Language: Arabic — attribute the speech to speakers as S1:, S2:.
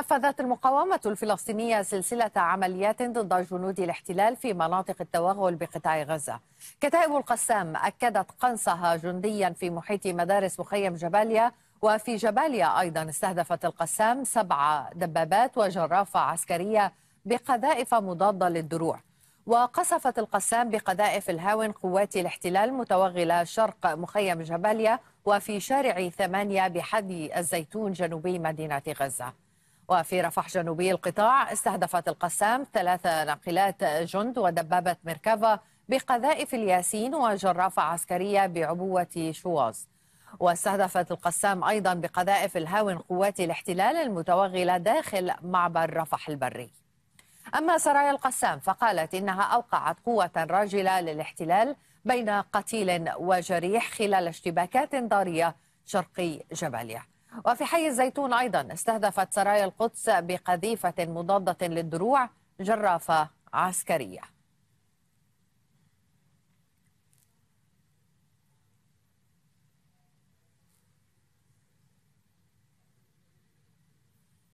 S1: نفذت المقاومة الفلسطينية سلسلة عمليات ضد جنود الاحتلال في مناطق التوغل بقطاع غزة كتائب القسام أكدت قنصها جنديا في محيط مدارس مخيم جباليا وفي جباليا أيضا استهدفت القسام سبع دبابات وجرافة عسكرية بقذائف مضادة للدروع وقصفت القسام بقذائف الهاون قوات الاحتلال متوغلة شرق مخيم جباليا وفي شارع ثمانية بحدي الزيتون جنوبي مدينة غزة وفي رفح جنوبي القطاع استهدفت القسام ثلاث ناقلات جند ودبابة مركبة بقذائف الياسين وجرافة عسكرية بعبوة شواظ واستهدفت القسام أيضا بقذائف الهاون قوات الاحتلال المتوغلة داخل معبر رفح البري أما سرايا القسام فقالت إنها أوقعت قوة راجلة للاحتلال بين قتيل وجريح خلال اشتباكات ضارية شرقي جباليا وفي حي الزيتون أيضا استهدفت سرايا القدس بقذيفة مضادة للدروع جرافة عسكرية